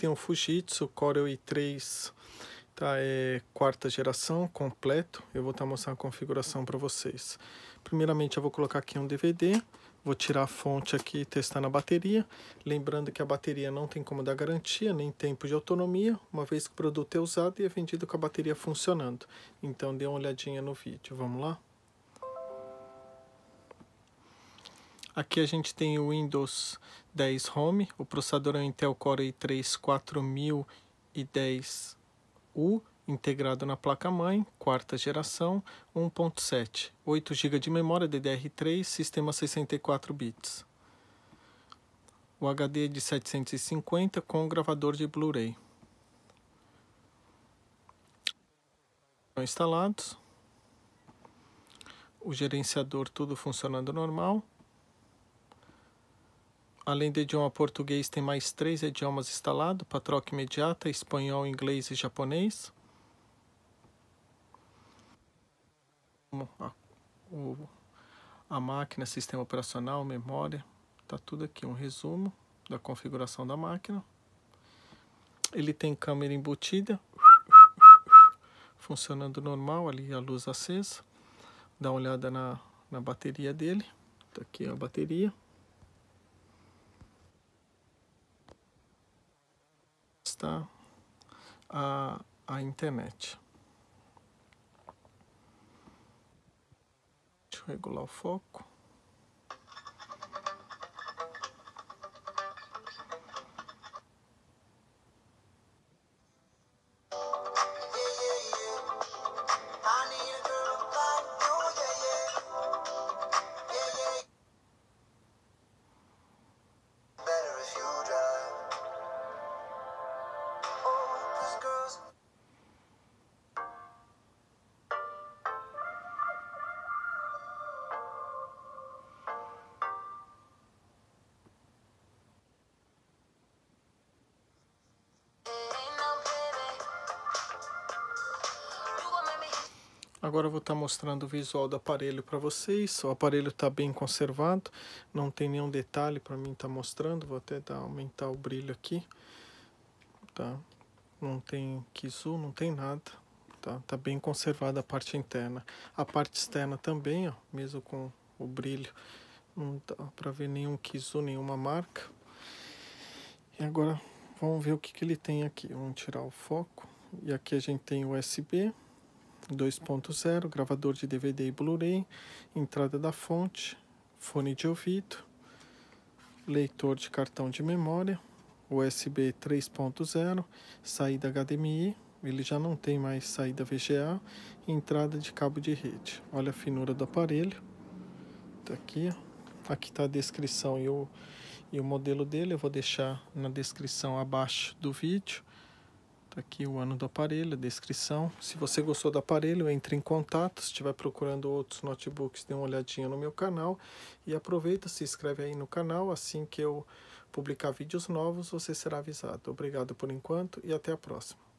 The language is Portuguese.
tem um Fujitsu Corel i3, tá? É quarta geração, completo. Eu vou estar tá mostrando a configuração para vocês. Primeiramente eu vou colocar aqui um DVD, vou tirar a fonte aqui e testar na bateria. Lembrando que a bateria não tem como dar garantia, nem tempo de autonomia, uma vez que o produto é usado e é vendido com a bateria funcionando. Então dê uma olhadinha no vídeo, vamos lá? Aqui a gente tem o Windows 10 Home, o processador é o Intel Core i3 4010U, integrado na placa-mãe, quarta geração, 1.7, 8 GB de memória DDR3, sistema 64 bits. O HD é de 750 com gravador de Blu-ray. Instalados. O gerenciador tudo funcionando normal. Além do idioma português, tem mais três idiomas instalados para troca imediata: espanhol, inglês e japonês. A, máquina, sistema operacional, memória, está tudo aqui. Um resumo da configuração da máquina. Ele tem câmera embutida, funcionando normal, ali a luz acesa. Dá uma olhada na, na bateria dele. Está aqui a bateria. está a, a internet. Deixa eu regular o foco. Agora eu vou estar tá mostrando o visual do aparelho para vocês. O aparelho está bem conservado, não tem nenhum detalhe para mim estar tá mostrando. Vou até dar, aumentar o brilho aqui. Tá? Não tem kizu, não tem nada. Tá? tá bem conservada a parte interna. A parte externa também, ó, mesmo com o brilho, não dá para ver nenhum kizu, nenhuma marca. E agora vamos ver o que, que ele tem aqui. Vamos tirar o foco. E aqui a gente tem USB. 2.0, gravador de DVD e Blu-ray, entrada da fonte, fone de ouvido, leitor de cartão de memória, USB 3.0, saída HDMI, ele já não tem mais saída VGA, entrada de cabo de rede. Olha a finura do aparelho, tá aqui, aqui está a descrição e o, e o modelo dele, eu vou deixar na descrição abaixo do vídeo. Tá aqui o ano do aparelho, a descrição. Se você gostou do aparelho, entre em contato. Se estiver procurando outros notebooks, dê uma olhadinha no meu canal. E aproveita, se inscreve aí no canal. Assim que eu publicar vídeos novos, você será avisado. Obrigado por enquanto e até a próxima.